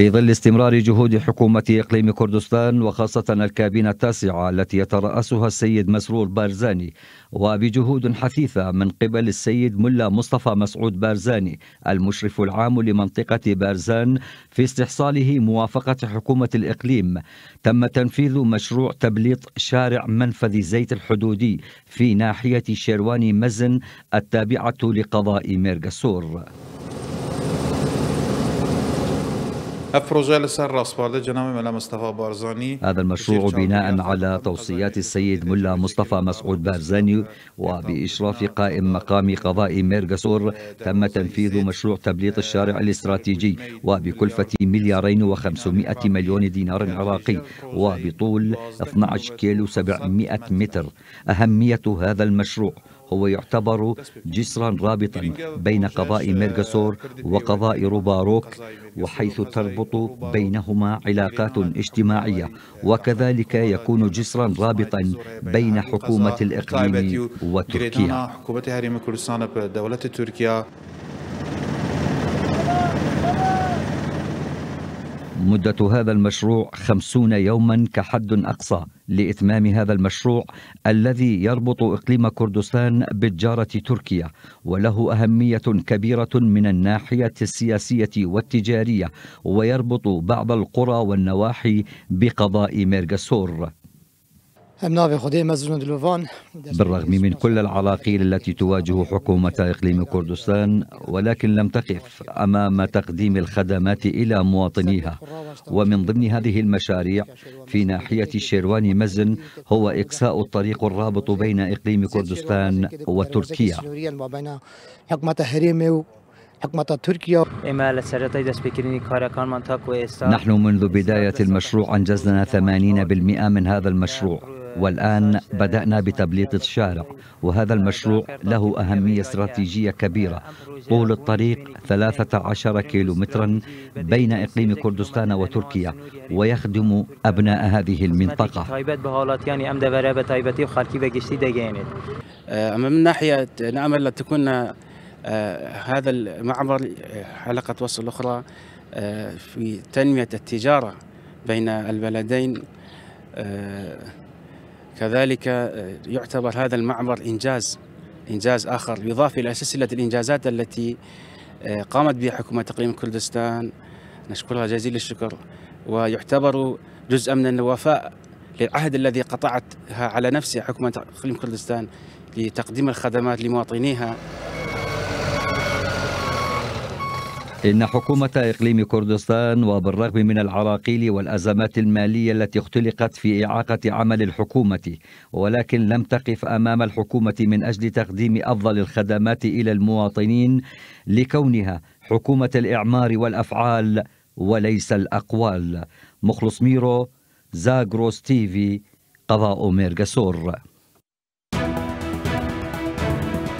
في ظل استمرار جهود حكومة إقليم كردستان وخاصة الكابينة التاسعة التي يترأسها السيد مسرور بارزاني وبجهود حثيثة من قبل السيد ملا مصطفى مسعود بارزاني المشرف العام لمنطقة بارزان في استحصاله موافقة حكومة الإقليم تم تنفيذ مشروع تبليط شارع منفذ زيت الحدودي في ناحية شيرواني مزن التابعة لقضاء ميرغسور هذا المشروع بناء على توصيات السيد ملا مصطفى مسعود بارزاني وبإشراف قائم مقام قضاء ميرغسور تم تنفيذ مشروع تبليط الشارع الاستراتيجي وبكلفة مليارين وخمسمائة مليون دينار عراقي وبطول 12 كيلو 700 متر أهمية هذا المشروع هو يعتبر جسرا رابطا بين قضاء ميرغاسور وقضاء روباروك وحيث تربط بينهما علاقات اجتماعية وكذلك يكون جسرا رابطا بين حكومة الإقليم وتركيا مدة هذا المشروع خمسون يوما كحد أقصى لإتمام هذا المشروع الذي يربط إقليم كردستان بالجارة تركيا وله أهمية كبيرة من الناحية السياسية والتجارية ويربط بعض القرى والنواحي بقضاء ميرغسور بالرغم من كل العراقيل التي تواجه حكومة إقليم كردستان ولكن لم تقف أمام تقديم الخدمات إلى مواطنيها ومن ضمن هذه المشاريع في ناحية شيروان مزن هو إقصاء الطريق الرابط بين إقليم كردستان وتركيا نحن منذ بداية المشروع أنجزنا 80% من هذا المشروع والآن بدأنا بتبليط الشارع وهذا المشروع له أهمية استراتيجية كبيرة طول الطريق 13 كيلومترا بين إقليم كردستان وتركيا ويخدم أبناء هذه المنطقة أه، من ناحية نأمل نعم، أن تكون أه، هذا المعبر أه، حلقة وصل أخرى في تنمية التجارة بين البلدين كذلك آه، يعتبر هذا المعبر إنجاز إنجاز آخر يضاف إلى سلسلة الإنجازات التي آه، قامت بها حكومة تقليم كردستان نشكرها جزيل الشكر ويعتبر جزءا من الوفاء للعهد الذي قطعتها على نفسها حكومة تقليم كردستان لتقديم الخدمات لمواطنيها إن حكومة إقليم كردستان وبالرغم من العراقيل والأزمات المالية التي اختلقت في إعاقة عمل الحكومة ولكن لم تقف أمام الحكومة من أجل تقديم أفضل الخدمات إلى المواطنين لكونها حكومة الإعمار والأفعال وليس الأقوال مخلص ميرو زاغروس تيفي قضاء ميرغاسور